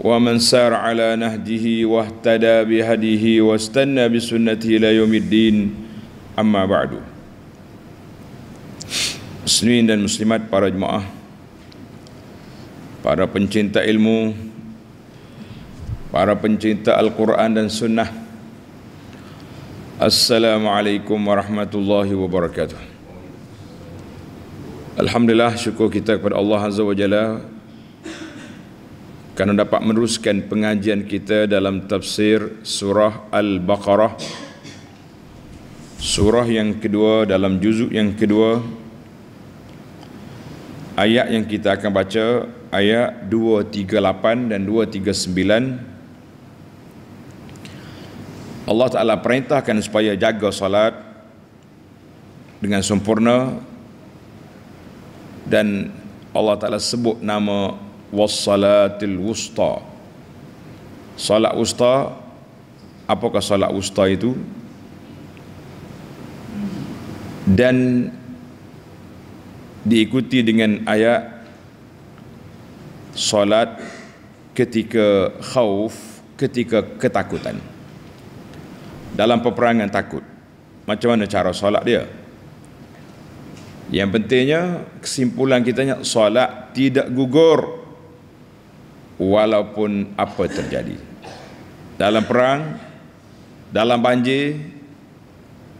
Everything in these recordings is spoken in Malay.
ومن سار على نهجه واهتدى بهديه واستنى بسنته الى يوم الدين اما بعد Muslimin dan muslimat para jemaah Para pencinta ilmu Para pencinta Al-Quran dan Sunnah Assalamualaikum warahmatullahi wabarakatuh Alhamdulillah syukur kita kepada Allah Azza wa Jalla kerana dapat meneruskan pengajian kita dalam tafsir surah Al-Baqarah surah yang kedua dalam juzuk yang kedua ayat yang kita akan baca ayat 238 dan 239 Allah Ta'ala perintahkan supaya jaga salat dengan sempurna dan Allah Ta'ala sebut nama wassalatil wusta Salat wusta Apakah salat wusta itu? Dan Diikuti dengan ayat Salat ketika khauf Ketika ketakutan Dalam peperangan takut Macam mana cara salat dia? Yang pentingnya kesimpulan kita ni solat tidak gugur walaupun apa terjadi dalam perang dalam banjir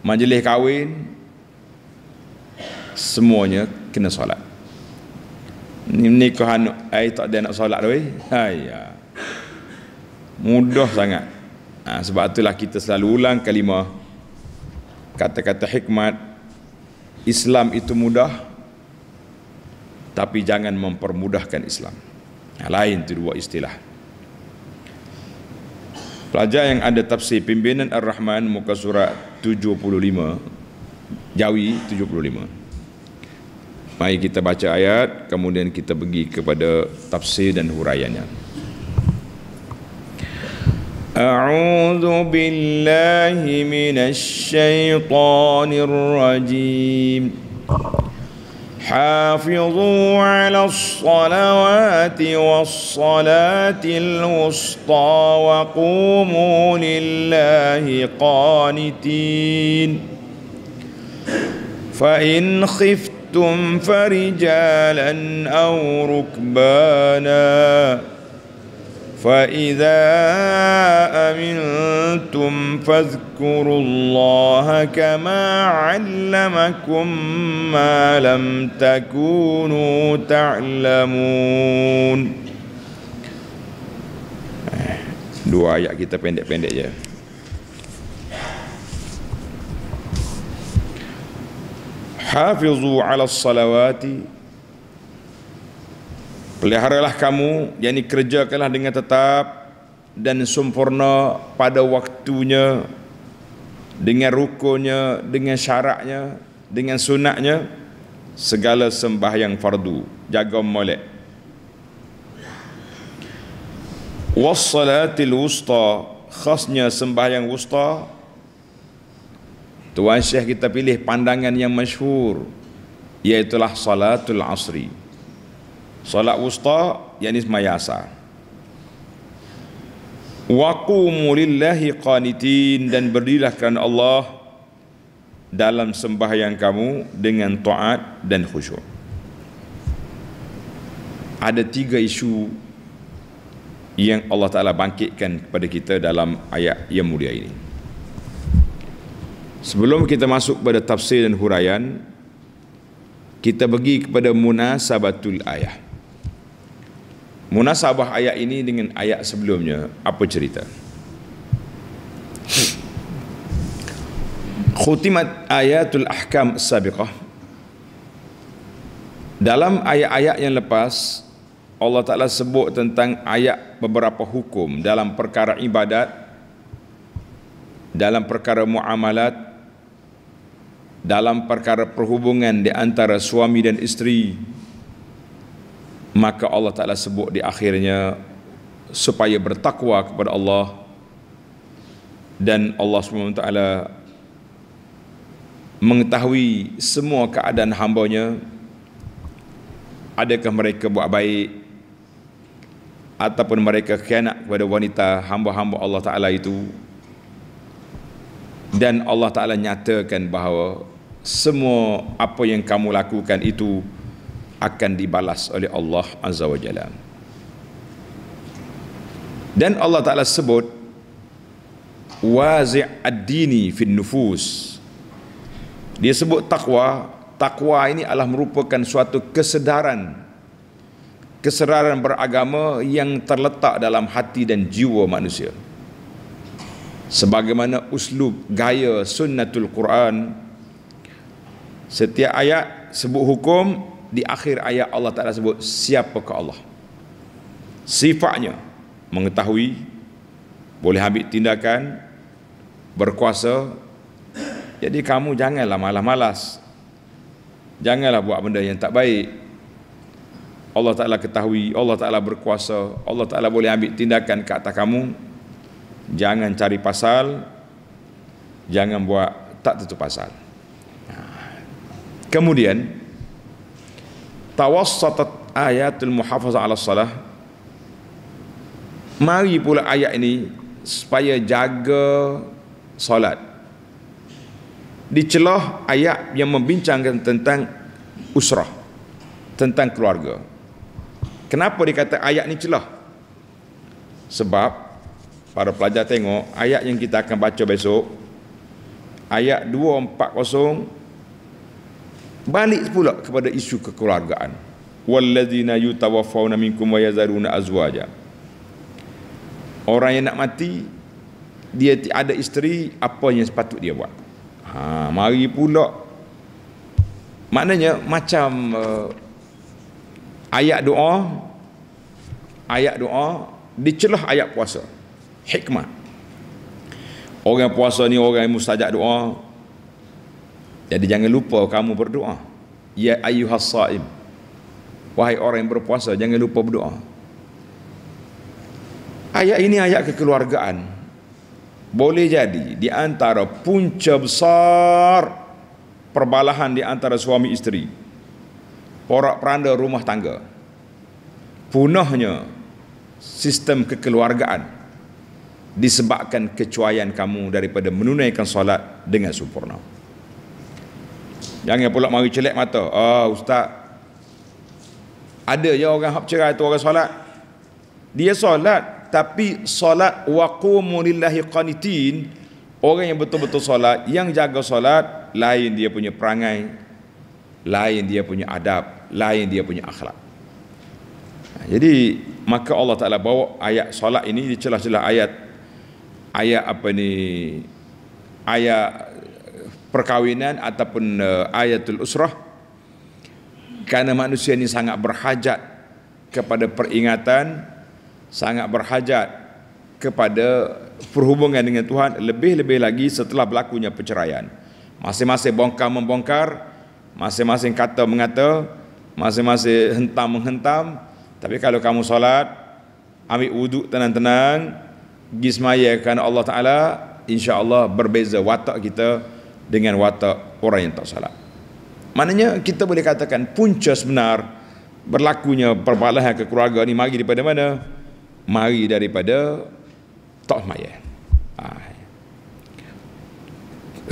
majlis kahwin semuanya kena solat ni nikahan ai tak ada nak solat doi ha mudah sangat ha, sebab itulah kita selalu ulang kalimah kata-kata hikmat Islam itu mudah tapi jangan mempermudahkan Islam Nah, lain itu dua istilah. Pelajar yang ada tafsir pimpinan Ar-Rahman muka surat 75 Jawi 75 Mari kita baca ayat Kemudian kita pergi kepada tafsir dan huraiannya أعوذ بالله من الشيطان الرجيم حافظوا على الصلوات والصلاة الوسطى وقوموا لله قانتين فإن خفتم فرجالا أو ركبانا فإذا أمنتم فاذكروا الله كما علمكم ما لم تكونوا تعلمون Dua ayat kita pendek-pendek je Hafizu ala salawati Peliharalah kamu, yakni kerjakanlah dengan tetap dan sempurna pada waktunya dengan rukunya, dengan syaraknya, dengan sunatnya segala sembah yang fardu. Jaga molek. Wassalatil wusta khasnya sembah yang wusta Tuan Syekh kita pilih pandangan yang masyhur iaitu salatul asri. Salat wusta yakni Mayasa. asar. Waqumu lillahi qanitin dan berdirilah kerana Allah dalam sembahyang kamu dengan taat dan khusyuk. Ada tiga isu yang Allah Taala bangkitkan kepada kita dalam ayat yang mulia ini. Sebelum kita masuk pada tafsir dan huraian, kita pergi kepada munasabatul ayat munasabah ayat ini dengan ayat sebelumnya apa cerita khutimat ayatul ahkam sabiqah dalam ayat-ayat yang lepas Allah Ta'ala sebut tentang ayat beberapa hukum dalam perkara ibadat dalam perkara muamalat dalam perkara perhubungan di antara suami dan isteri maka Allah Ta'ala sebut di akhirnya supaya bertakwa kepada Allah dan Allah SWT mengetahui semua keadaan hambanya adakah mereka buat baik ataupun mereka khianat kepada wanita hamba-hamba Allah Ta'ala itu dan Allah Ta'ala nyatakan bahawa semua apa yang kamu lakukan itu akan dibalas oleh Allah Azza wa Jalla. Dan Allah Taala sebut wazi' ad-dini fi nufus Dia sebut takwa, takwa ini adalah merupakan suatu kesedaran kesedaran beragama yang terletak dalam hati dan jiwa manusia. Sebagaimana uslub gaya sunnatul Quran setiap ayat sebut hukum di akhir ayat Allah Ta'ala sebut siapa ke Allah sifatnya mengetahui boleh ambil tindakan berkuasa jadi kamu janganlah malas-malas janganlah buat benda yang tak baik Allah Ta'ala ketahui Allah Ta'ala berkuasa Allah Ta'ala boleh ambil tindakan ke atas kamu jangan cari pasal jangan buat tak tentu pasal kemudian kemudian tawassatat ayatul muhafaza ala salah mari pula ayat ini supaya jaga salat. di celah ayat yang membincangkan tentang usrah tentang keluarga kenapa dikata ayat ni celah sebab para pelajar tengok ayat yang kita akan baca besok ayat 240 balik pula kepada isu kekeluargaan wallazina yutawaffawna minkum wa yazaruna azwaja orang yang nak mati dia ada isteri apa yang sepatut dia buat ha mari pula maknanya macam uh, ayat doa ayat doa dicelah ayat puasa hikmah orang puasa ni orang yang mustajab doa jadi jangan lupa kamu berdoa. Ya ayyuhas saim. Wahai orang yang berpuasa jangan lupa berdoa. Ayat ini ayat kekeluargaan. Boleh jadi di antara punca besar perbalahan di antara suami isteri. Porak peranda rumah tangga. Punahnya sistem kekeluargaan disebabkan kecuaian kamu daripada menunaikan solat dengan sempurna. Jangan pula mari celak mata. Ah oh, ustaz. Ada je orang hak cerai tu orang solat. Dia solat tapi solat waqumu lillahi qanitin orang yang betul-betul solat yang jaga solat lain dia punya perangai lain dia punya adab lain dia punya akhlak ha, jadi maka Allah Taala bawa ayat solat ini di celah-celah ayat ayat apa ni ayat perkawinan ataupun uh, ayatul usrah kerana manusia ini sangat berhajat kepada peringatan sangat berhajat kepada perhubungan dengan Tuhan lebih-lebih lagi setelah berlakunya perceraian masing-masing bongkar membongkar masing-masing kata mengata masing-masing hentam menghentam tapi kalau kamu solat ambil wuduk tenang-tenang gismaya kerana Allah Ta'ala insya Allah berbeza watak kita dengan watak orang yang tak salat. Maknanya kita boleh katakan punca sebenar berlakunya perbalahan kekeluargaan ini mari daripada mana? Mari daripada tak maya. Ah, ha.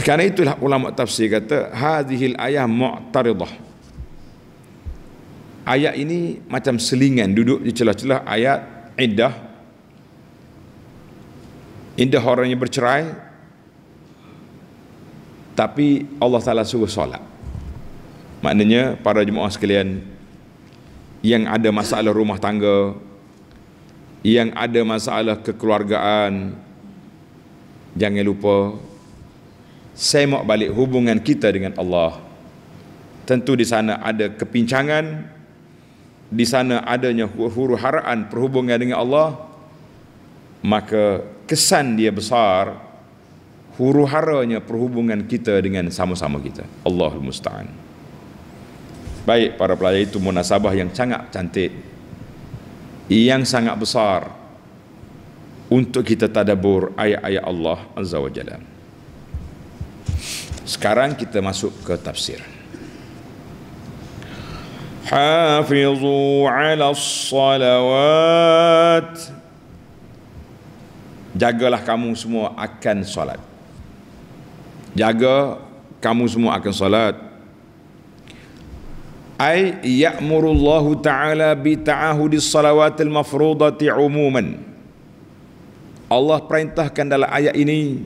Kerana itulah ulama tafsir kata hadhil ayah mu'taridah. Ayat ini macam selingan duduk di celah-celah ayat iddah. indah orang yang bercerai tapi Allah Ta'ala suruh solat maknanya para jemaah sekalian yang ada masalah rumah tangga yang ada masalah kekeluargaan jangan lupa saya semak balik hubungan kita dengan Allah tentu di sana ada kepincangan di sana adanya huru haraan perhubungan dengan Allah maka kesan dia besar huru haranya perhubungan kita dengan sama-sama kita Allahul Musta'an baik para pelajar itu munasabah yang sangat cantik yang sangat besar untuk kita tadabur ayat-ayat Allah Azza wa Jalla sekarang kita masuk ke tafsir Hafizu ala salawat, jagalah kamu semua akan salat jaga kamu semua akan solat ay ya'murullahu ta'ala bi ta'ahudi salawatil mafrudati umuman Allah perintahkan dalam ayat ini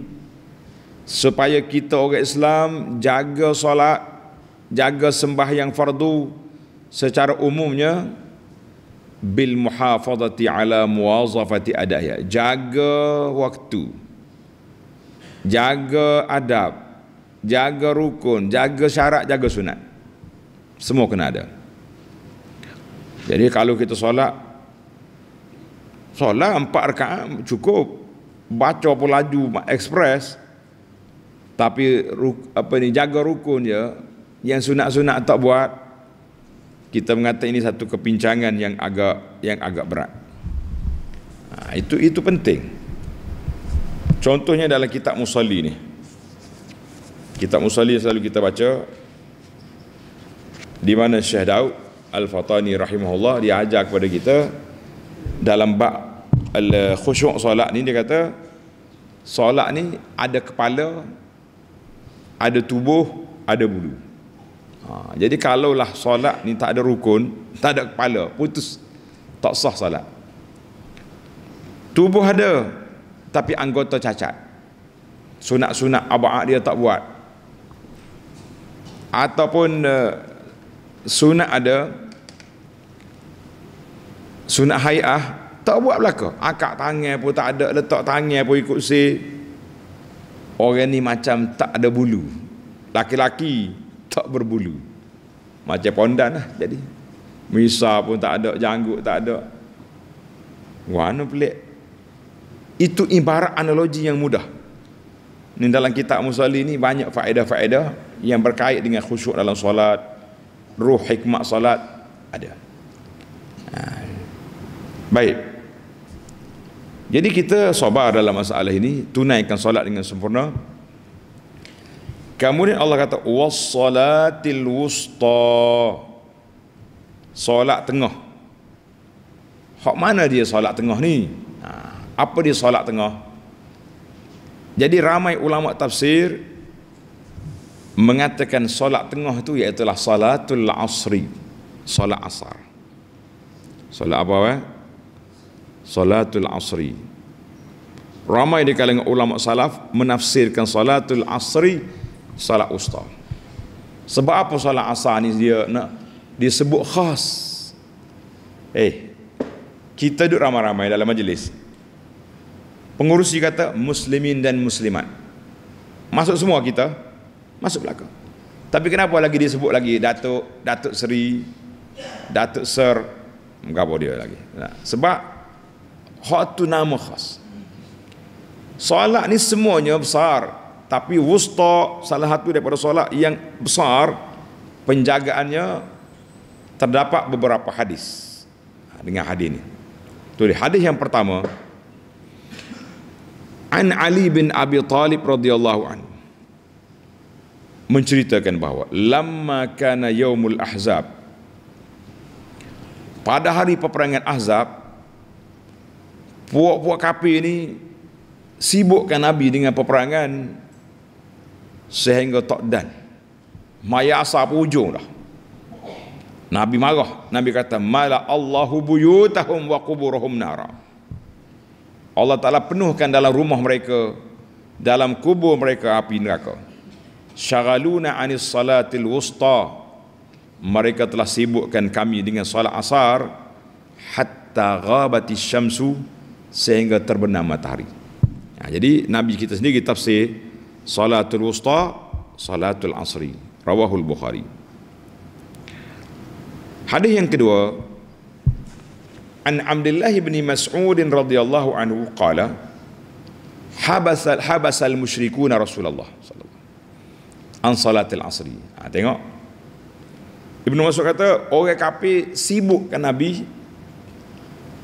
supaya kita orang Islam jaga solat jaga sembahyang fardu secara umumnya bil muhafazati ala muwazafati adaya jaga waktu jaga adab, jaga rukun, jaga syarat, jaga sunat. Semua kena ada. Jadi kalau kita solat, solat empat rakaat cukup. Baca pun laju, ekspres. Tapi apa ni jaga rukun je, yang sunat-sunat tak buat, kita mengatakan ini satu kepincangan yang agak yang agak berat. Ha, itu itu penting. Contohnya dalam kitab Musalli ni. Kitab Musalli yang selalu kita baca di mana Syekh Daud Al-Fatani rahimahullah dia ajar kepada kita dalam bab al-khusyuk solat ni dia kata solat ni ada kepala ada tubuh ada bulu. Ha, jadi kalaulah solat ni tak ada rukun, tak ada kepala, putus tak sah solat. Tubuh ada, tapi anggota cacat sunat-sunat abad dia tak buat ataupun uh, eh, sunat ada sunat hai'ah tak buat belaka akak tangan pun tak ada letak tangan pun ikut si orang ni macam tak ada bulu laki-laki tak berbulu macam pondan lah jadi misa pun tak ada janggut tak ada warna pelik itu ibarat analogi yang mudah. Ini dalam kitab Musali ini banyak faedah-faedah yang berkait dengan khusyuk dalam solat, ruh hikmat solat ada. Ha. Baik. Jadi kita sabar dalam masalah ini, tunaikan solat dengan sempurna. Kemudian Allah kata was-salatil wusta. Solat tengah. Hak mana dia solat tengah ni? apa dia solat tengah jadi ramai ulama tafsir mengatakan solat tengah itu iaitu salatul asri solat asar solat apa eh? salatul asri ramai di kalangan ulama salaf menafsirkan salatul asri salat usta sebab apa salat asar ni dia nak disebut khas eh kita duduk ramai-ramai dalam majlis Pengurusi kata muslimin dan muslimat Masuk semua kita Masuk belakang Tapi kenapa lagi disebut lagi Datuk, Datuk Seri Datuk Ser Mengapa dia lagi nah, Sebab Hak tu nama khas Salat ni semuanya besar Tapi wusta Salah satu daripada salat yang besar Penjagaannya Terdapat beberapa hadis Dengan hadis ni tu Hadis Hadis yang pertama An Ali bin Abi Talib radhiyallahu an menceritakan bahawa lama kana yaumul ahzab pada hari peperangan ahzab puak-puak kapi ini sibukkan nabi dengan peperangan sehingga tak dan maya asap hujung dah nabi marah nabi kata malah allahu buyutahum wa quburuhum nara Allah Ta'ala penuhkan dalam rumah mereka dalam kubur mereka api neraka syagaluna anis salatil wusta mereka telah sibukkan kami dengan salat asar hatta ghabati syamsu sehingga terbenam matahari ya, jadi Nabi kita sendiri tafsir salatul wusta salatul asri rawahul bukhari hadis yang kedua an Abdullah bin Mas'ud radhiyallahu anhu qala habasa habasa al musyrikun Rasulullah sallallahu an salatil asri ha, tengok Ibnu Mas'ud kata orang kafir sibukkan nabi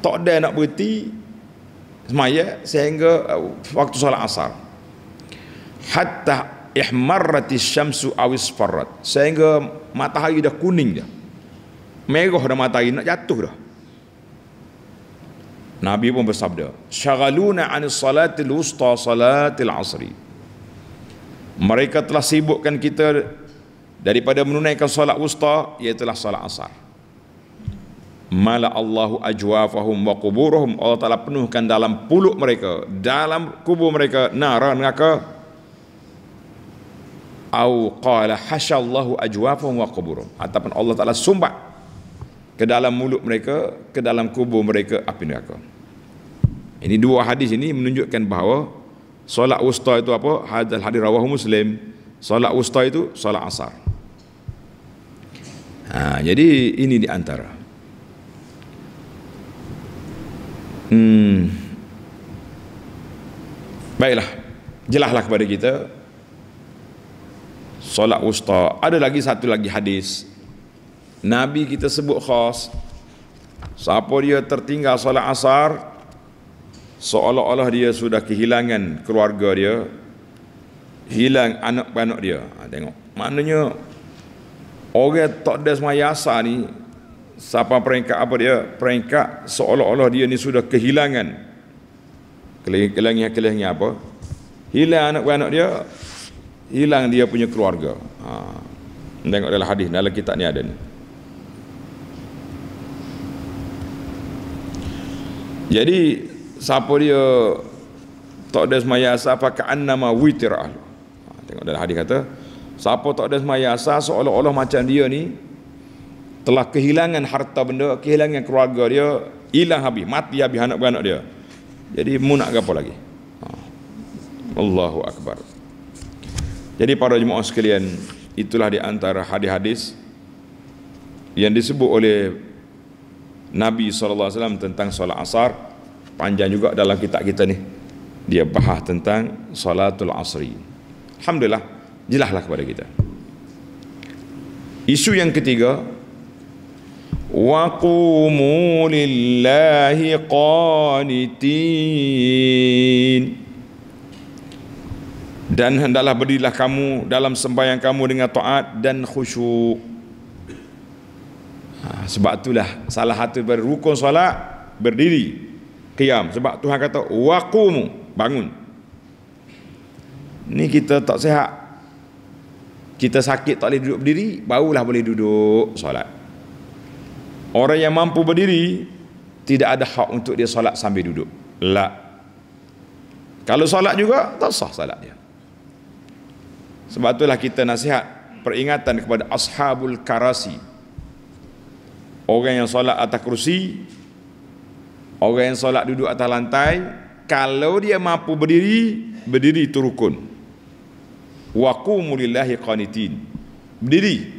tak ada nak berhenti semaya sehingga uh, waktu solat asar hatta ihmarrati syamsu aw isfarrat sehingga matahari dah kuning dah merah dah matahari nak jatuh dah Nabi pun bersabda, "Syaghaluna 'an salati al-wusta salati al-'asri." Mereka telah sibukkan kita daripada menunaikan solat wusta iaitu solat asar. Mala Allahu ajwafahum wa quburuhum Allah Taala penuhkan dalam puluk mereka, dalam kubur mereka nara neraka. Au qala hasyallahu ajwafahum wa quburuhum ataupun Allah Taala sumbat ke dalam mulut mereka, ke dalam kubur mereka api neraka. Ini dua hadis ini menunjukkan bahawa solat wusta itu apa? Hadal hadis rawahu Muslim. Solat wusta itu solat asar. Ha, jadi ini di antara. Hmm. Baiklah. jelahlah kepada kita solat wusta. Ada lagi satu lagi hadis Nabi kita sebut khas Siapa dia tertinggal solat asar Seolah-olah dia sudah kehilangan keluarga dia Hilang anak-anak dia ha, Tengok Maknanya Orang tak ada semaya asar ni Siapa peringkat apa dia Peringkat seolah-olah dia ni sudah kehilangan Kelengih-kelengih apa Hilang anak-anak dia Hilang dia punya keluarga ha. Tengok dalam hadis dalam kitab ni ada ni Jadi siapa dia tak ada semaya asal pakaan nama witir ahlu. Ha, tengok dalam hadis kata siapa tak ada semaya asal seolah-olah macam dia ni telah kehilangan harta benda, kehilangan keluarga dia, hilang habis, mati habis anak-anak dia. Jadi mu nak apa lagi? Ha. Allahu akbar. Jadi para jemaah sekalian, itulah di antara hadis-hadis yang disebut oleh Nabi SAW tentang solat asar panjang juga dalam kitab kita ni dia bahas tentang solatul asri Alhamdulillah jelaslah kepada kita isu yang ketiga waqumu lillahi qanitin dan hendaklah berilah kamu dalam sembahyang kamu dengan taat dan khusyuk Ah, sebab itulah salah satu berukun solat berdiri qiyam sebab Tuhan kata waqum bangun ni kita tak sihat kita sakit tak boleh duduk berdiri barulah boleh duduk solat orang yang mampu berdiri tidak ada hak untuk dia solat sambil duduk la kalau solat juga tak sah solat dia sebab itulah kita nasihat peringatan kepada ashabul karasi Orang yang solat atas kerusi Orang yang solat duduk atas lantai Kalau dia mampu berdiri Berdiri itu rukun Wa kumulillahi qanitin Berdiri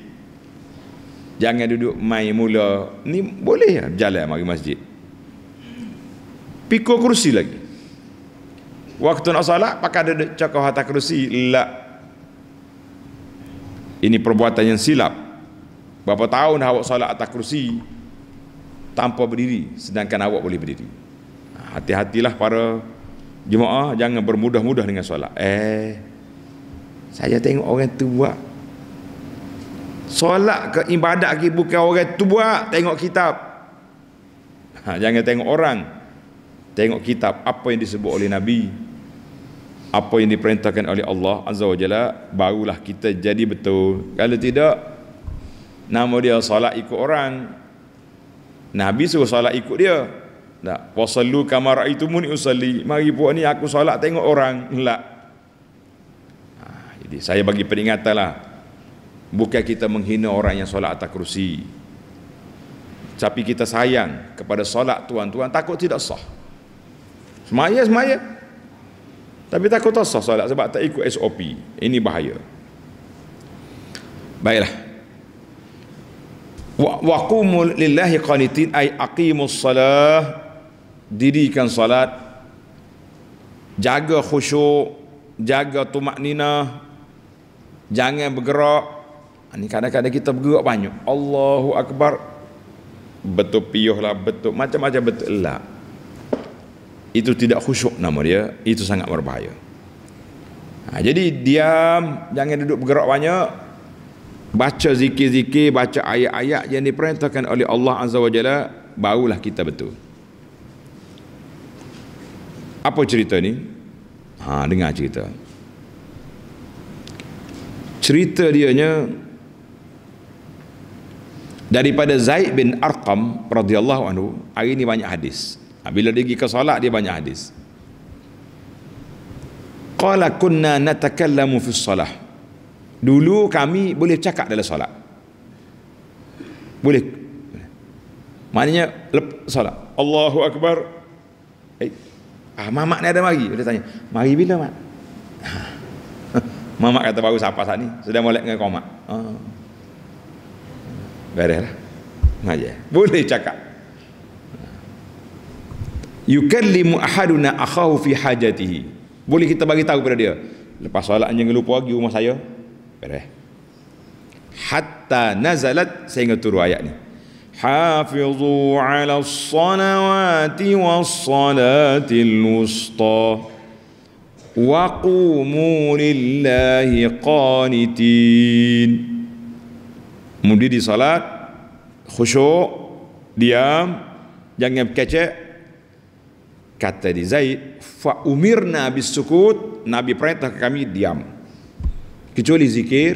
Jangan duduk main mula Ni boleh ya jalan mari masjid Pikul kerusi lagi Waktu nak solat Pakai duduk cakap atas kerusi La. Ini perbuatan yang silap Berapa tahun awak solat atas kerusi tanpa berdiri sedangkan awak boleh berdiri. Ha, hati-hatilah para jemaah jangan bermudah-mudah dengan solat. Eh saya tengok orang tu buat solat ke ibadat ke bukan orang tu buat tengok kitab. Ha, jangan tengok orang. Tengok kitab apa yang disebut oleh Nabi apa yang diperintahkan oleh Allah Azza wa Jalla barulah kita jadi betul kalau tidak Nama dia solat ikut orang. Nabi suruh solat ikut dia. Tak. Wasallu kamar itu muni usalli. Mari buat ni aku solat tengok orang. Tak. Lah. Ha, jadi saya bagi peringatan lah. Bukan kita menghina orang yang solat atas kerusi. Tapi kita sayang kepada solat tuan-tuan. Takut tidak sah. Semaya, semaya. Tapi takut tak sah solat sebab tak ikut SOP. Ini bahaya. Baiklah waqumul lillahi qanitin ay aqimus salah didikan salat jaga khusyuk jaga tumaknina jangan bergerak ini ha, kadang-kadang kita bergerak banyak Allahu Akbar betul piyuh lah betul macam-macam betul lah itu tidak khusyuk nama dia itu sangat berbahaya ha, jadi diam jangan duduk bergerak banyak baca zikir-zikir, baca ayat-ayat yang diperintahkan oleh Allah Azza wa Jalla, barulah kita betul. Apa cerita ni? Ha, dengar cerita. Cerita dia nya daripada Zaid bin Arqam radhiyallahu anhu, hari ni banyak hadis. Ha, bila dia pergi ke solat dia banyak hadis. Qala kunna natakallamu fi salah. Dulu kami boleh cakap dalam solat. Boleh. Maknanya lep solat. Allahu akbar. Eh, ah, mamak ni ada mari. Dia tanya, "Mari bila, mak?" mamak kata baru sampai saat ni, sedang molek dengan kau, mak. Ah. lah, Maje. Eh. Boleh cakap. Yukallimu ahaduna akhahu fi hajatihi. Boleh kita bagi tahu kepada dia. Lepas solat anjing lupa lagi rumah saya, Beres. Hatta nazalat sehingga turu ayat ni. Hafizu 'ala salawati wa salati al wusta wa qumu lillahi qanitin. Mudi di salat khusyuk, diam, jangan berkecek, kata di Zaid fa umirna bis sukut, nabi perintah kami diam kecuali zikir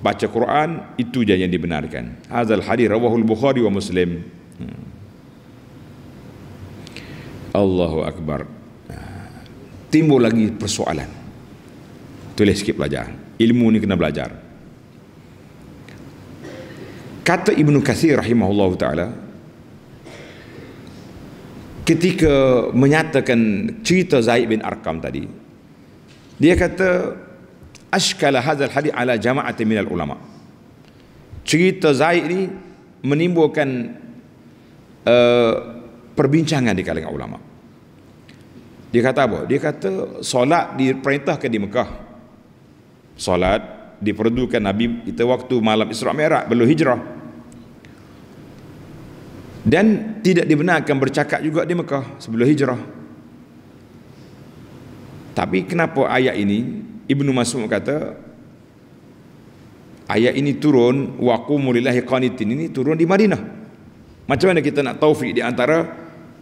baca Quran itu saja yang dibenarkan hadzal hadis rawahul bukhari wa muslim hmm. Allahu akbar ah, timbul lagi persoalan tulis sikit belajar ilmu ni kena belajar kata Ibn kathir rahimahullah taala ketika menyatakan cerita Zaid bin Arkam tadi dia kata Ashkala hadzal hadith ala jama'ati minal ulama. Cerita Zaid ni menimbulkan uh, perbincangan di kalangan ulama. Dia kata apa? Dia kata solat diperintahkan di Mekah. Solat diperdukan Nabi kita waktu malam Isra Mi'raj belum hijrah. Dan tidak dibenarkan bercakap juga di Mekah sebelum hijrah. Tapi kenapa ayat ini Ibnu Mas'ud kata ayat ini turun wa qumul lillahi qanitin ini turun di Madinah. Macam mana kita nak taufik di antara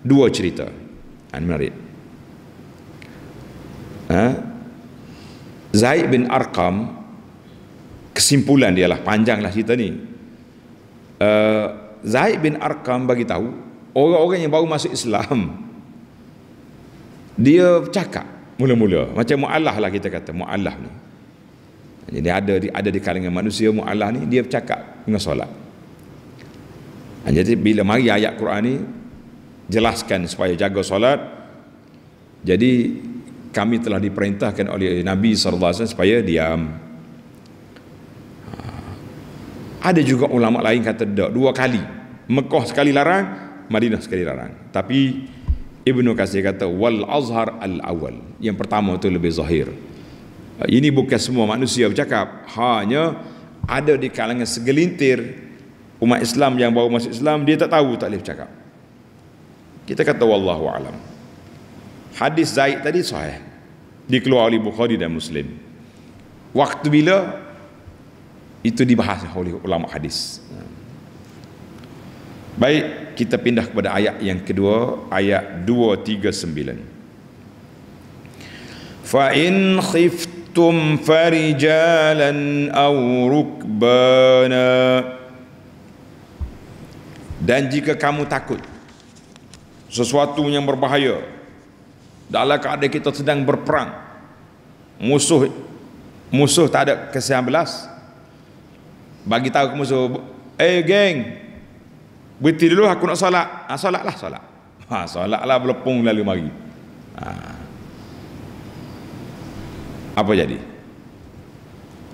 dua cerita? Kan menarik. Ha? Zaid bin Arqam kesimpulan dialah panjanglah cerita ni. Uh, Zaid bin Arqam bagi tahu orang-orang yang baru masuk Islam dia cakap mula-mula macam mualah lah kita kata mualah ni jadi ada di, ada di kalangan manusia mualah ni dia bercakap dengan solat ha, jadi bila mari ayat Quran ni jelaskan supaya jaga solat jadi kami telah diperintahkan oleh Nabi SAW supaya diam ha, ada juga ulama lain kata dua kali Mekah sekali larang Madinah sekali larang tapi Ibnu Kasir kata wal azhar al awal yang pertama itu lebih zahir ini bukan semua manusia bercakap hanya ada di kalangan segelintir umat Islam yang baru masuk Islam dia tak tahu tak boleh bercakap kita kata wallahu alam hadis Zaid tadi sahih dikeluar oleh Bukhari dan Muslim waktu bila itu dibahas oleh ulama hadis Baik, kita pindah kepada ayat yang kedua, ayat 239. Fa in khiftum farijalan aw rukbana Dan jika kamu takut sesuatu yang berbahaya dalam keadaan kita sedang berperang musuh musuh tak ada kesian belas bagi tahu ke musuh eh hey, geng Berhenti dulu aku nak solat. Ha, solat lah solat. Ha, solat lah berlepung lalu mari. Ha. Apa jadi?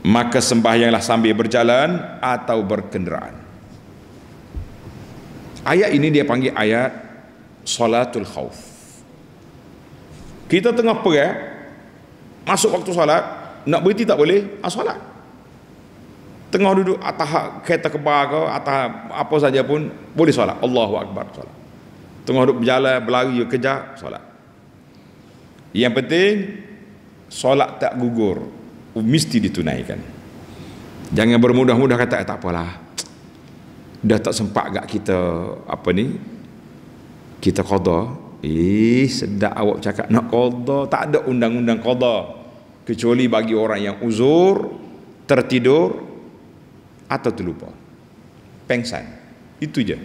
Maka sembahyanglah sambil berjalan atau berkenderaan. Ayat ini dia panggil ayat solatul khauf. Kita tengah perang, masuk waktu solat, nak berhenti tak boleh, ha, solat tengah duduk atas kereta kebar ke atas apa saja pun boleh solat Allahu akbar solat tengah duduk berjalan berlari ya, kerja solat yang penting solat tak gugur oh, mesti ditunaikan jangan bermudah-mudah kata eh, tak apalah dah tak sempat gak kita apa ni kita qada eh sedak awak cakap nak qada tak ada undang-undang qada kecuali bagi orang yang uzur tertidur atau terlupa pengsan itu je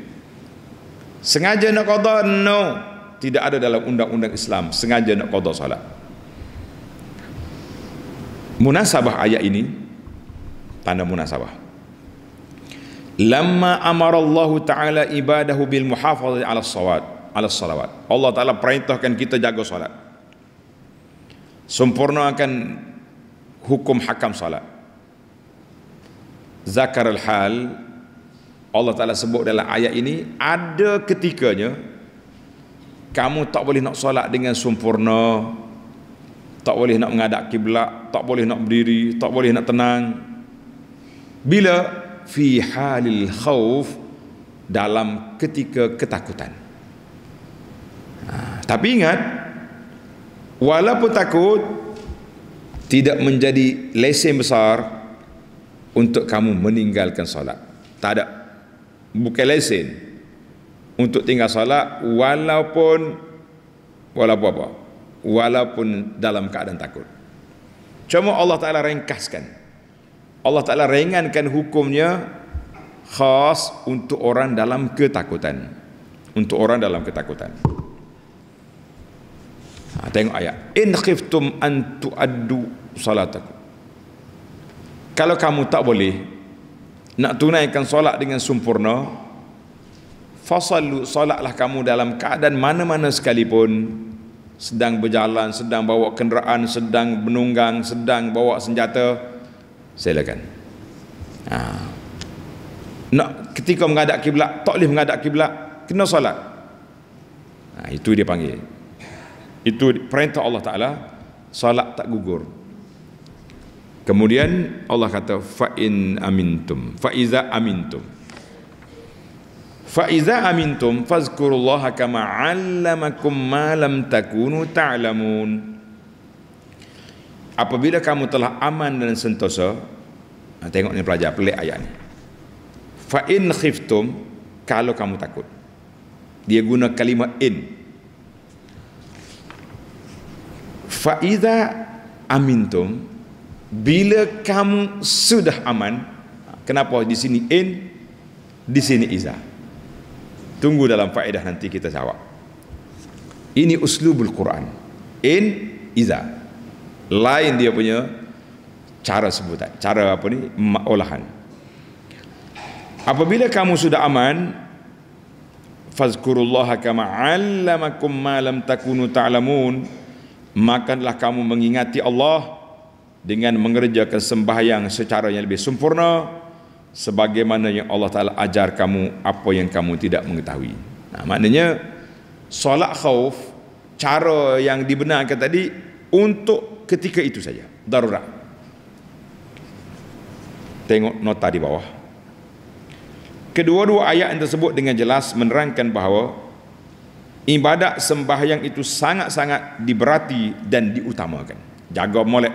sengaja nak qada no tidak ada dalam undang-undang Islam sengaja nak qada solat munasabah ayat ini tanda munasabah lamma Allah ta'ala ibadahu bil muhafazati ala salawat ala salawat Allah Ta'ala perintahkan kita jaga solat sempurnakan hukum hakam solat zakarul hal Allah Taala sebut dalam ayat ini ada ketikanya kamu tak boleh nak solat dengan sempurna tak boleh nak mengadak kiblat tak boleh nak berdiri tak boleh nak tenang bila fi halil khawf dalam ketika ketakutan ha, tapi ingat walaupun takut tidak menjadi lesen besar untuk kamu meninggalkan solat. Tak ada. Bukan lesen untuk tinggal solat walaupun walaupun apa? Walaupun dalam keadaan takut. Cuma Allah Taala ringkaskan. Allah Taala ringankan hukumnya khas untuk orang dalam ketakutan. Untuk orang dalam ketakutan. Ha, tengok ayat. In khiftum an tu'addu salatakum kalau kamu tak boleh nak tunaikan solat dengan sempurna fasallu solatlah kamu dalam keadaan mana-mana sekalipun sedang berjalan, sedang bawa kenderaan, sedang menunggang, sedang bawa senjata silakan ha. nak ketika menghadap kiblat tak boleh menghadap kiblat kena solat ha, itu dia panggil itu perintah Allah Ta'ala solat tak gugur Kemudian Allah kata fa in amintum fa iza amintum fa iza amintum fazkurullah kama 'allamakum ma lam takunu ta'lamun Apabila kamu telah aman dan sentosa nah, ha, tengok ni pelajar pelik ayat ni fa in khiftum kalau kamu takut dia guna kalimah in fa iza amintum bila kamu sudah aman kenapa di sini in di sini iza tunggu dalam faedah nanti kita jawab ini uslubul Quran in iza lain dia punya cara sebutan cara apa ni olahan apabila kamu sudah aman fazkurullaha kama 'allamakum ma lam takunu ta'lamun makanlah kamu mengingati Allah dengan mengerjakan sembahyang secara yang lebih sempurna sebagaimana yang Allah Taala ajar kamu apa yang kamu tidak mengetahui. Nah, maknanya solat khauf cara yang dibenarkan tadi untuk ketika itu saja, darurat. Tengok nota di bawah. Kedua-dua ayat yang tersebut dengan jelas menerangkan bahawa ibadat sembahyang itu sangat-sangat diberati dan diutamakan. Jaga molek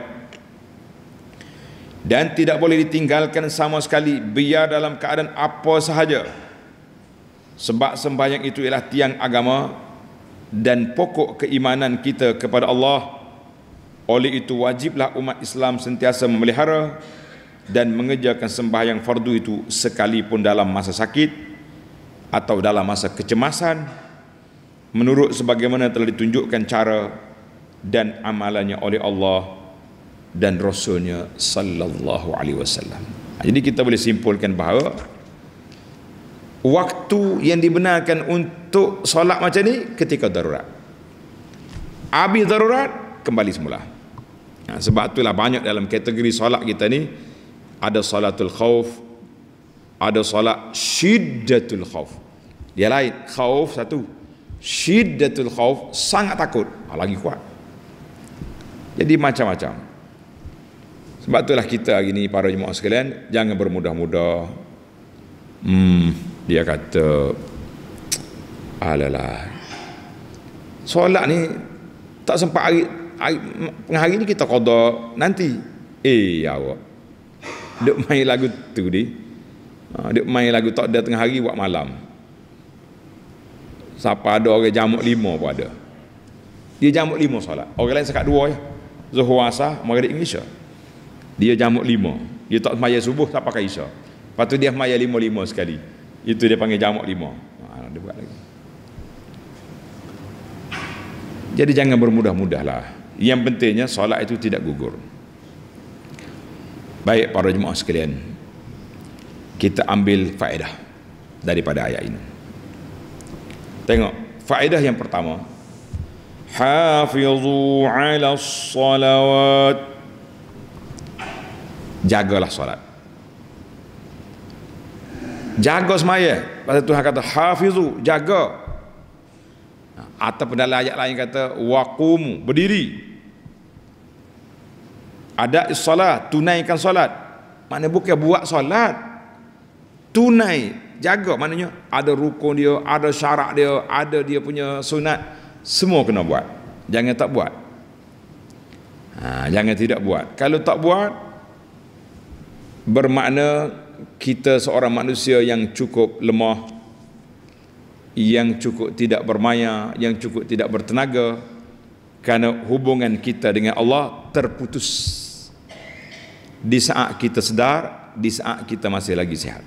dan tidak boleh ditinggalkan sama sekali biar dalam keadaan apa sahaja sebab sembahyang itu ialah tiang agama dan pokok keimanan kita kepada Allah oleh itu wajiblah umat Islam sentiasa memelihara dan mengejarkan sembahyang fardu itu sekalipun dalam masa sakit atau dalam masa kecemasan menurut sebagaimana telah ditunjukkan cara dan amalannya oleh Allah dan rasulnya sallallahu alaihi wasallam jadi kita boleh simpulkan bahawa waktu yang dibenarkan untuk solat macam ni ketika darurat Abi darurat kembali semula nah, ha, sebab itulah banyak dalam kategori solat kita ni ada salatul khauf ada solat syiddatul khauf dia lain khauf satu syiddatul khauf sangat takut ha, lagi kuat jadi macam-macam sebab itulah kita hari ini para jemaah sekalian jangan bermudah-mudah. Hmm, dia kata alalah. Solat ni tak sempat hari, hari hari ni kita kodok nanti. Eh ya awak. Duk main lagu tu ni. Ha, duk main lagu tak ada tengah hari buat malam. Siapa ada orang jamuk lima pun ada. Dia jamuk lima solat. Orang lain sekat dua je. Zuhur asah, maghrib, isyak dia jamuk lima dia tak semaya subuh tak pakai isya lepas tu dia semaya lima-lima sekali itu dia panggil jamuk lima ha, dia buat lagi jadi jangan bermudah-mudah lah yang pentingnya solat itu tidak gugur baik para jemaah sekalian kita ambil faedah daripada ayat ini tengok faedah yang pertama hafizu ala salawat jagalah solat jaga semaya pada Tuhan kata hafizu jaga atau dalam ayat lain kata waqumu berdiri ada solat tunaikan solat maknanya bukan buat solat tunai jaga maknanya ada rukun dia ada syarat dia ada dia punya sunat semua kena buat jangan tak buat ha, jangan tidak buat kalau tak buat bermakna kita seorang manusia yang cukup lemah yang cukup tidak bermaya yang cukup tidak bertenaga kerana hubungan kita dengan Allah terputus di saat kita sedar di saat kita masih lagi sihat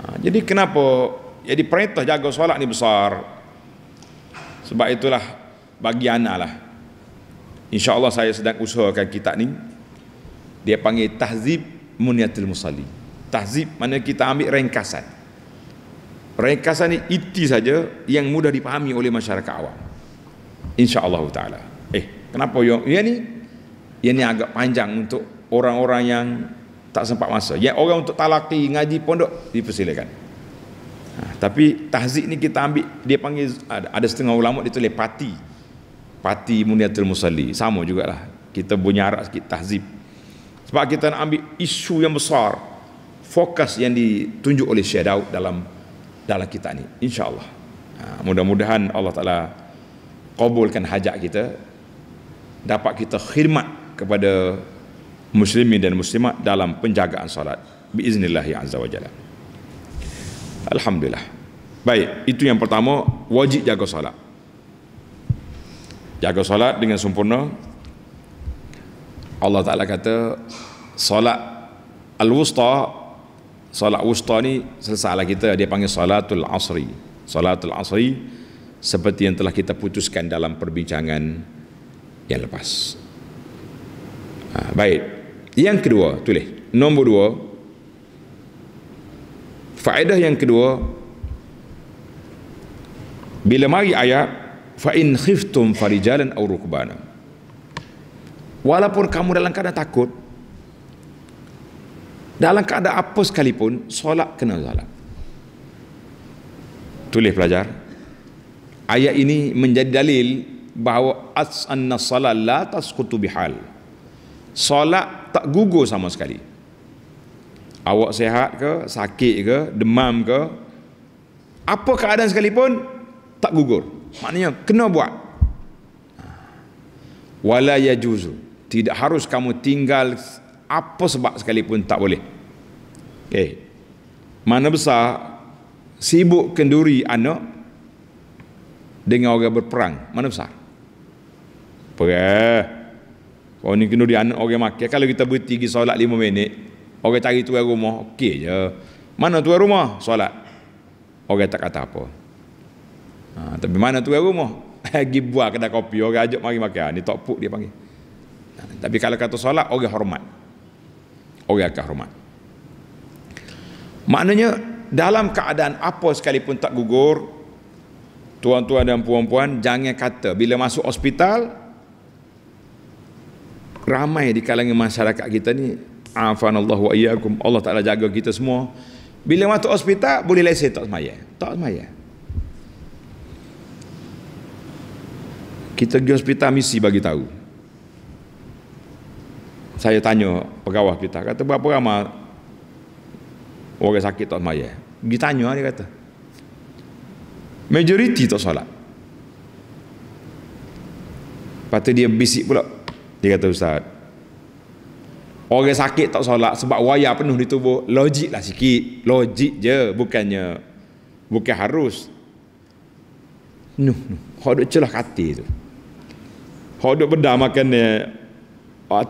ha, jadi kenapa jadi perintah jaga solat ni besar sebab itulah bagi anak lah insyaAllah saya sedang usahakan kitab ni dia panggil tahzib muniatil musalli tahzib mana kita ambil ringkasan ringkasan ni itu saja yang mudah dipahami oleh masyarakat awam insya Allah taala eh kenapa yang ya ni yang ni agak panjang untuk orang-orang yang tak sempat masa ya orang untuk talaki ngaji pondok dipersilakan ha, tapi tahzib ni kita ambil dia panggil ada, setengah ulama dia tulis pati pati muniatul musalli sama jugalah kita bunyi arak sikit tahzib sebab kita nak ambil isu yang besar Fokus yang ditunjuk oleh Syed Daud dalam dalam kita ini, InsyaAllah ha, Mudah-mudahan Allah Ta'ala Kabulkan hajat kita Dapat kita khidmat kepada Muslimin dan Muslimat dalam penjagaan salat Biiznillah ya Azza wa Jalla Alhamdulillah Baik, itu yang pertama Wajib jaga salat Jaga salat dengan sempurna Allah Ta'ala kata Salat al-wusta solat wusta ni selesailah kita dia panggil salatul asri Salatul asri seperti yang telah kita putuskan dalam perbincangan yang lepas ha, baik yang kedua tulis nombor dua faedah yang kedua bila mari ayat fa in khiftum farijalan aw rukbana walaupun kamu dalam keadaan takut dalam keadaan apa sekalipun, solat kena solat. Tulis pelajar. Ayat ini menjadi dalil bahawa as'anna salat la tasqutu bihal. Solat tak gugur sama sekali. Awak sehat ke, sakit ke, demam ke, apa keadaan sekalipun tak gugur. Maknanya kena buat. Wala Tidak harus kamu tinggal apa sebab sekalipun tak boleh okay. mana besar sibuk kenduri anak dengan orang berperang mana besar perang orang ni kenduri anak orang makan kalau kita berhenti pergi solat lima minit orang cari tuan rumah okey je mana tuan rumah solat orang tak kata apa ha, tapi mana tuan rumah pergi buat kedai kopi orang ajak mari makan ni tokpuk dia panggil ha, tapi kalau kata solat orang hormat oligarkah Roman. Maknanya dalam keadaan apa sekalipun tak gugur, tuan-tuan dan puan-puan jangan kata bila masuk hospital ramai di kalangan masyarakat kita ni afanallah wa iyyakum Allah Taala jaga kita semua. Bila masuk hospital boleh leseh tak semayan, tak semayan. Kita pergi hospital misi bagi tahu saya tanya pegawai kita kata berapa ramai orang sakit tak semaya dia tanya dia kata majoriti tak solat lepas tu dia bisik pula dia kata ustaz orang sakit tak solat sebab waya penuh di tubuh logik lah sikit logik je bukannya bukan harus no, no. kau duduk celah katil tu kau duduk bedah makan dia Oh,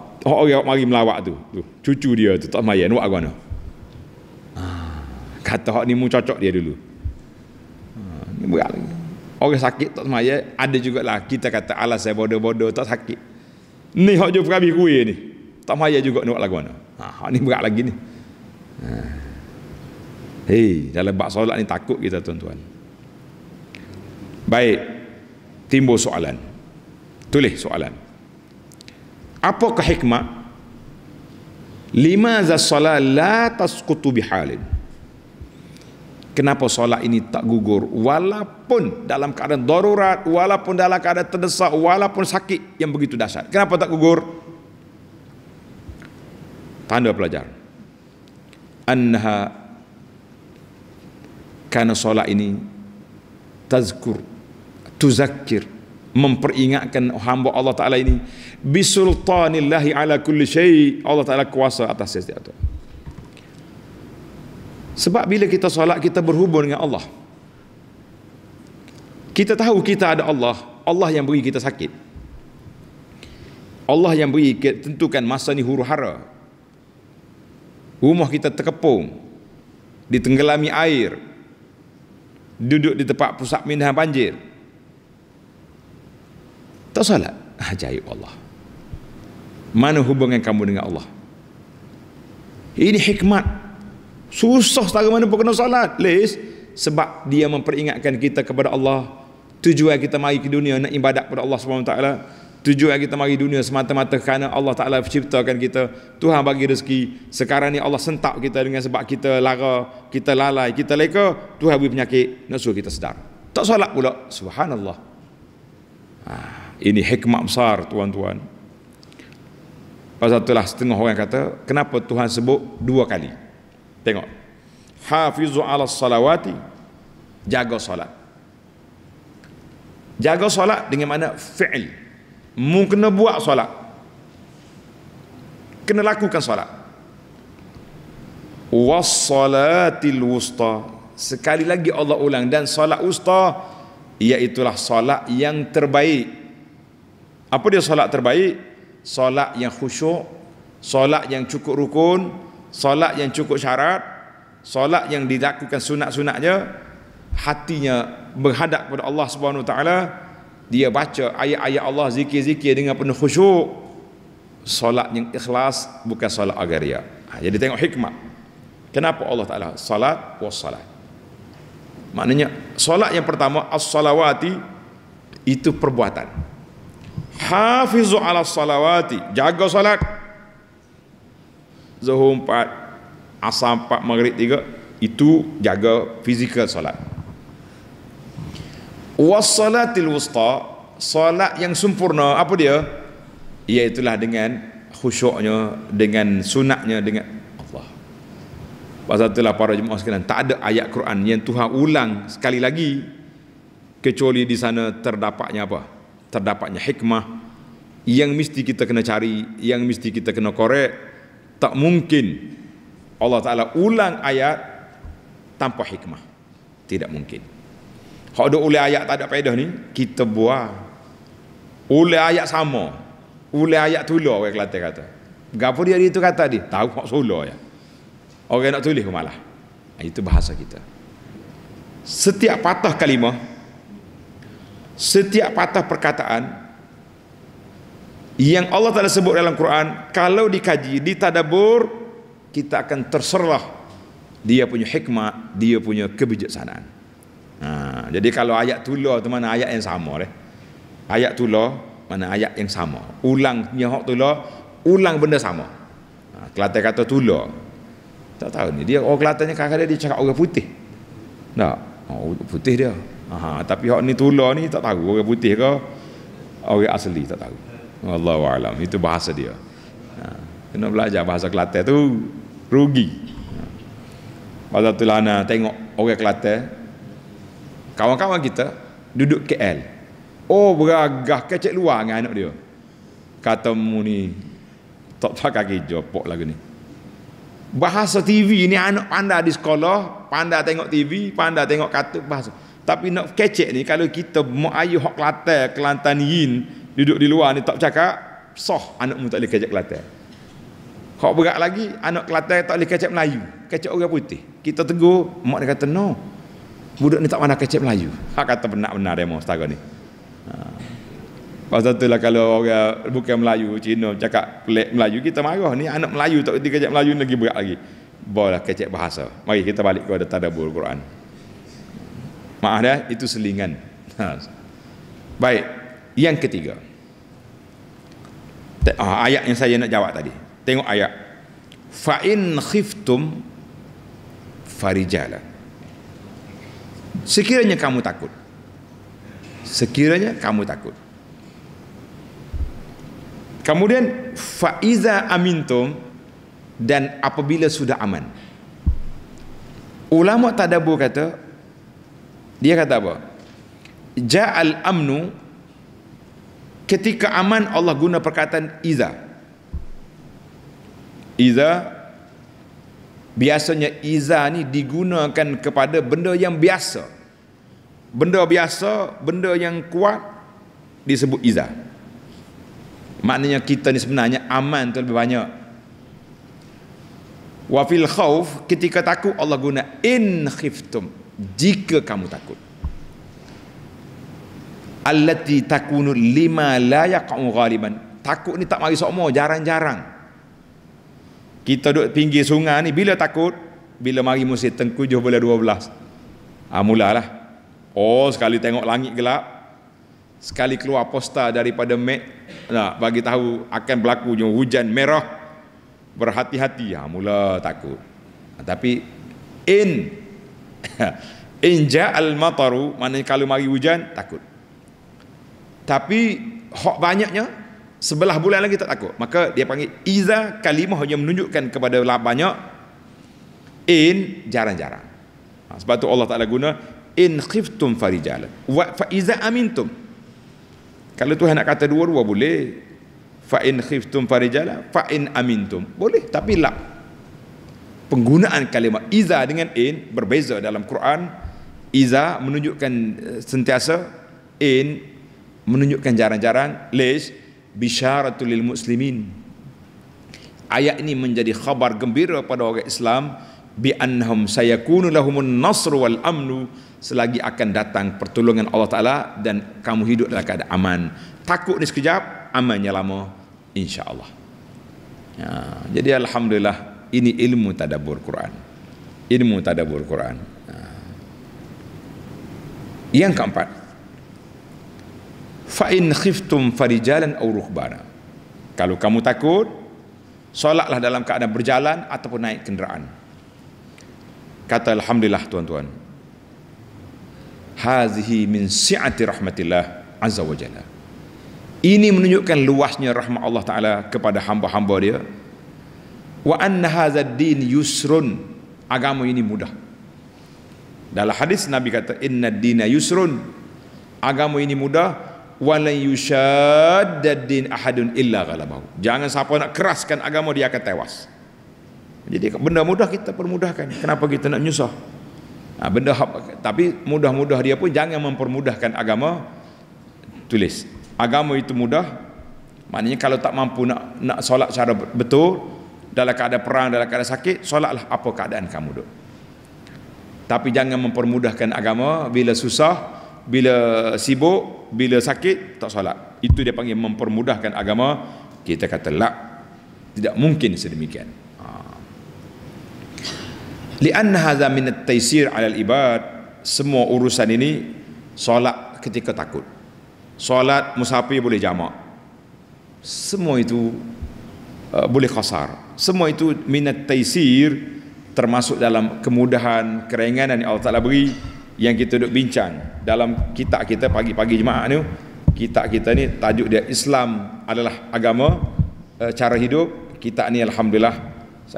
orang yang mari melawak tu, tu. Cucu dia tu tak mayan buat agama. Ah, kata hak ni mu cocok dia dulu. Ha, ni berat lagi. Orang sakit tak semaya, ada juga lah kita kata alas saya bodoh-bodoh tak sakit. Ni hak jumpa perabi kuih ni. Tak maya juga nak lagu mana. Ha, hak ni berat lagi ni. Ha. Hei, dalam bab solat ni takut kita tuan-tuan. Baik. Timbul soalan. Tulis soalan. Apa ke hikmah? Lima za salat la tasqutu bihalin. Kenapa solat ini tak gugur walaupun dalam keadaan darurat, walaupun dalam keadaan terdesak, walaupun sakit yang begitu dahsyat. Kenapa tak gugur? Tanda pelajar. Anha karena solat ini tazkur tuzakir memperingatkan hamba Allah Ta'ala ini bisultanillahi ala kulli syai Allah Ta'ala kuasa atas sesuatu sebab bila kita solat kita berhubung dengan Allah kita tahu kita ada Allah Allah yang beri kita sakit Allah yang beri tentukan masa ni huru hara rumah kita terkepung ditenggelami air duduk di tempat pusat minah banjir tak salah, ah, Ajaib Allah. Mana hubungan kamu dengan Allah? Ini hikmat. Susah setara mana pun kena solat. Lis, sebab dia memperingatkan kita kepada Allah. Tujuan kita mari ke dunia nak ibadat kepada Allah SWT. Tujuan kita mari dunia semata-mata kerana Allah Ta'ala ciptakan kita. Tuhan bagi rezeki. Sekarang ni Allah sentak kita dengan sebab kita lara, kita lalai, kita leka. Tuhan beri penyakit. Nak suruh kita sedar. Tak salah pula. Subhanallah. Haa. Ah. Ini hikmah besar tuan-tuan. Pasal itulah setengah orang kata, kenapa Tuhan sebut dua kali? Tengok. Hafizu ala salawati, jaga solat. Jaga solat dengan mana fi'il. Mu kena buat solat. Kena lakukan solat. Wassalatil wusta. Sekali lagi Allah ulang. Dan solat wusta, iaitulah solat yang terbaik apa dia solat terbaik? Solat yang khusyuk, solat yang cukup rukun, solat yang cukup syarat, solat yang dilakukan sunat-sunatnya, hatinya berhadap kepada Allah Subhanahu Wa Taala, dia baca ayat-ayat Allah zikir-zikir dengan penuh khusyuk. Solat yang ikhlas bukan solat agaria. Ha, jadi tengok hikmah. Kenapa Allah Taala solat puas solat? Maknanya solat yang pertama as-salawati itu perbuatan hafizu ala salawati jaga salat zuhur empat asar empat maghrib tiga itu jaga fizikal salat wassalatil wusta solat yang sempurna apa dia iaitulah dengan khusyuknya dengan sunatnya dengan Allah pasal itulah para jemaah sekalian tak ada ayat Quran yang Tuhan ulang sekali lagi kecuali di sana terdapatnya apa terdapatnya hikmah yang mesti kita kena cari, yang mesti kita kena korek. Tak mungkin Allah Taala ulang ayat tanpa hikmah. Tidak mungkin. Kalau ada ulang ayat tak ada faedah ni, kita buang. Ulang ayat sama. Ulang ayat tulah orang Kelantan kata. Gapo dia itu kata dia? Tahu hak solo ya. Orang nak tulis ke malah. Itu bahasa kita. Setiap patah kalimah setiap patah perkataan yang Allah Ta'ala sebut dalam Quran kalau dikaji, ditadabur kita akan terserlah dia punya hikmah, dia punya kebijaksanaan ha, jadi kalau ayat tulah itu mana ayat yang sama eh? ayat tulah mana ayat yang sama ulang nyahok tulah ulang benda sama ha, kelata kata tulah tak tahu ni dia orang oh, kelatanya kadang-kadang dia cakap orang putih tak oh, putih dia Ha, tapi hak ni tular ni tak tahu orang putih ke orang asli tak tahu. Allah alam itu bahasa dia. Ha, kena belajar bahasa Kelate tu rugi. Pada ha. tulana tengok orang Kelate kawan-kawan kita duduk KL. Oh beragah kecek luar dengan anak dia. Kata mu ni tak pakai hijab pok lagu ni. Bahasa TV ni anak pandai di sekolah, pandai tengok TV, pandai tengok kartun bahasa. Tapi nak kecek ni kalau kita muayuh hak Kelantan, Kelantan yin duduk di luar ni tak cakap, sah anakmu tak boleh kecek Kelantan. Hak berat lagi anak Kelantan tak boleh kecek Melayu, kecek orang putih. Kita tegur, mak dia kata no. Budak ni tak mana kecek Melayu. Hak kata benar-benar demo setara ni. Ha. Pasal tu lah kalau orang bukan Melayu, Cina cakap pelik Melayu, kita marah ni anak Melayu tak boleh kecek Melayu lagi berat lagi. Boleh lah kecek bahasa. Mari kita balik kepada tadabbur Quran. quran Maaf dah, itu selingan. Ha. Baik, yang ketiga. Ah, ayat yang saya nak jawab tadi. Tengok ayat. Fa'in khiftum farijala. Sekiranya kamu takut. Sekiranya kamu takut. Kemudian faiza amintum dan apabila sudah aman. Ulama tadabbur kata dia kata apa? Ja'al amnu ketika aman Allah guna perkataan iza. Iza biasanya iza ni digunakan kepada benda yang biasa. Benda biasa, benda yang kuat disebut iza. Maknanya kita ni sebenarnya aman tu lebih banyak. Wa fil khauf ketika takut Allah guna in khiftum jika kamu takut allati takunu lima la yaqu ghaliban takut ni tak mari semua jarang-jarang kita duduk pinggir sungai ni bila takut bila mari musim tengkujuh bulan 12 ha, ah, mulalah oh sekali tengok langit gelap sekali keluar posta daripada Mac nah, bagi tahu akan berlaku hujan merah berhati-hati ha, ah, mula takut ah, tapi in Inja al mataru mana kalau mari hujan takut. Tapi hak banyaknya sebelah bulan lagi tak takut. Maka dia panggil iza kalimah hanya menunjukkan kepada lah banyak in jarang-jarang. Ha, sebab tu Allah Taala guna in khiftum farijal wa fa iza amintum. Kalau Tuhan nak kata dua-dua boleh. Fa in khiftum farijal fa in amintum. Boleh tapi lah penggunaan kalimah iza dengan in berbeza dalam Quran iza menunjukkan eh, sentiasa in menunjukkan jarang-jarang lis bisyaratul lil muslimin ayat ini menjadi khabar gembira pada orang Islam bi annahum sayakunu lahumun nasr wal amnu selagi akan datang pertolongan Allah Taala dan kamu hidup dalam keadaan aman takut ni sekejap amannya lama insyaallah ya jadi alhamdulillah ini ilmu tadabbur Quran. Ilmu tadabbur Quran. Ha. Yang keempat. Fa in khiftum farijalan aw rukbana. Kalau kamu takut, solatlah dalam keadaan berjalan ataupun naik kenderaan. Kata alhamdulillah tuan-tuan. Hazihi min si'ati rahmatillah azza wajalla. Ini menunjukkan luasnya rahmat Allah Ta'ala kepada hamba-hamba dia wa anna hadha ad-din yusrun agama ini mudah dalam hadis nabi kata inna ad-dina yusrun agama ini mudah wa la yushadd ad-din ahadun illa ghalabahu jangan siapa nak keraskan agama dia akan tewas jadi benda mudah kita permudahkan kenapa kita nak nyusah nah, benda tapi mudah-mudah dia pun jangan mempermudahkan agama tulis agama itu mudah maknanya kalau tak mampu nak nak solat secara betul dalam keadaan perang, dalam keadaan sakit, solatlah apa keadaan kamu duk. Tapi jangan mempermudahkan agama bila susah, bila sibuk, bila sakit tak solat. Itu dia panggil mempermudahkan agama. Kita kata lah tidak mungkin sedemikian. Ha. Lianna hadza min at-taysir 'ala al-ibad, semua urusan ini solat ketika takut. Solat musafir boleh jamak. Semua itu uh, boleh khasar. Semua itu minat taisir termasuk dalam kemudahan, keringanan yang Allah Taala beri yang kita duk bincang dalam kitab kita pagi-pagi jemaah ni. Kitab kita ni tajuk dia Islam adalah agama eh, cara hidup. kita ni alhamdulillah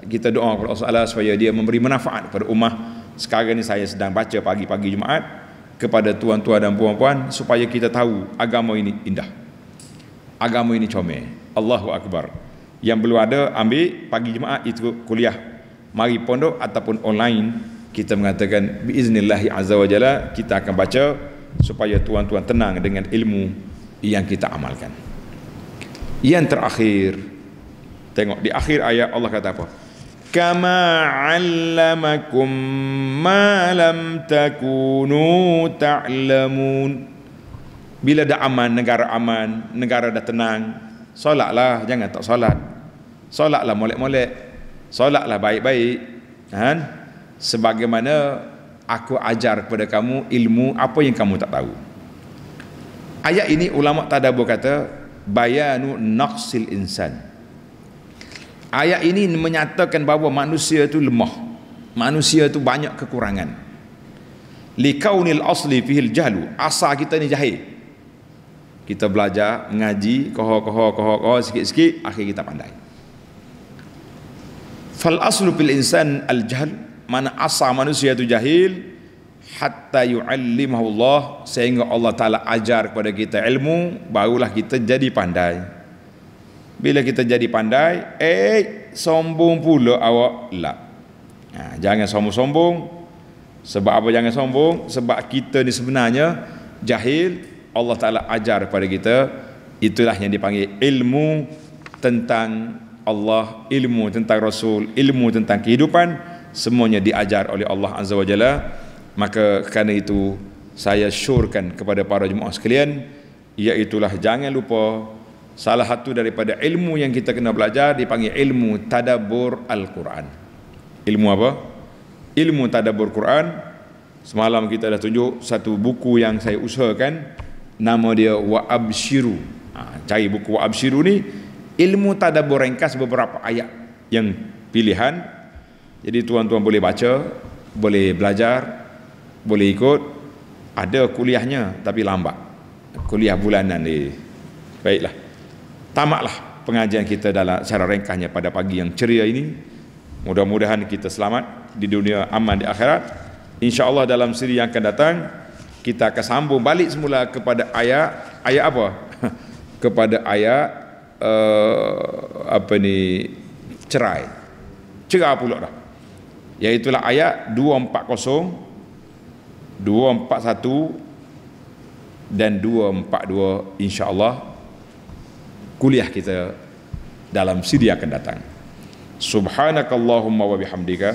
kita doa kepada Allah Taala supaya dia memberi manfaat kepada umat Sekarang ni saya sedang baca pagi-pagi jemaah kepada tuan-tuan dan puan-puan supaya kita tahu agama ini indah. Agama ini comel. Allahu akbar yang belum ada ambil pagi jemaah itu kuliah mari pondok ataupun online kita mengatakan biiznillahi azza wajalla kita akan baca supaya tuan-tuan tenang dengan ilmu yang kita amalkan yang terakhir tengok di akhir ayat Allah kata apa kama 'allamakum ma lam takunu ta'lamun bila dah aman negara aman negara dah tenang solatlah jangan tak solat solatlah molek-molek solatlah baik-baik kan sebagaimana aku ajar kepada kamu ilmu apa yang kamu tak tahu ayat ini ulama tadabbur kata bayanu naqsil insan ayat ini menyatakan bahawa manusia itu lemah manusia itu banyak kekurangan likaunil asli fihil jahlu asal kita ni jahil kita belajar ngaji koho koho koho koho sikit sikit akhir kita pandai fal aslu fil insan al jahl mana asal manusia itu jahil hatta yu'allimahu Allah sehingga Allah Ta'ala ajar kepada kita ilmu barulah kita jadi pandai bila kita jadi pandai eh sombong pula awak lah ha, jangan sombong-sombong sebab apa jangan sombong sebab kita ni sebenarnya jahil Allah Ta'ala ajar kepada kita itulah yang dipanggil ilmu tentang Allah ilmu tentang Rasul ilmu tentang kehidupan semuanya diajar oleh Allah Azza wa Jalla maka kerana itu saya syurkan kepada para jemaah sekalian iaitulah jangan lupa salah satu daripada ilmu yang kita kena belajar dipanggil ilmu tadabur Al-Quran ilmu apa? ilmu tadabur Quran semalam kita dah tunjuk satu buku yang saya usahakan nama dia Wa'abshiru ha, cari buku Wa'abshiru ni ilmu tadabur ringkas beberapa ayat yang pilihan jadi tuan-tuan boleh baca boleh belajar boleh ikut ada kuliahnya tapi lambat kuliah bulanan ni baiklah tamatlah pengajian kita dalam secara ringkasnya pada pagi yang ceria ini mudah-mudahan kita selamat di dunia aman di akhirat insyaallah dalam siri yang akan datang kita akan sambung balik semula kepada ayat ayat apa kepada ayat uh, apa ni cerai cerai pula dah iaitu lah ayat 240 241 dan 242 insyaallah kuliah kita dalam sidia akan datang subhanakallahumma wa bihamdika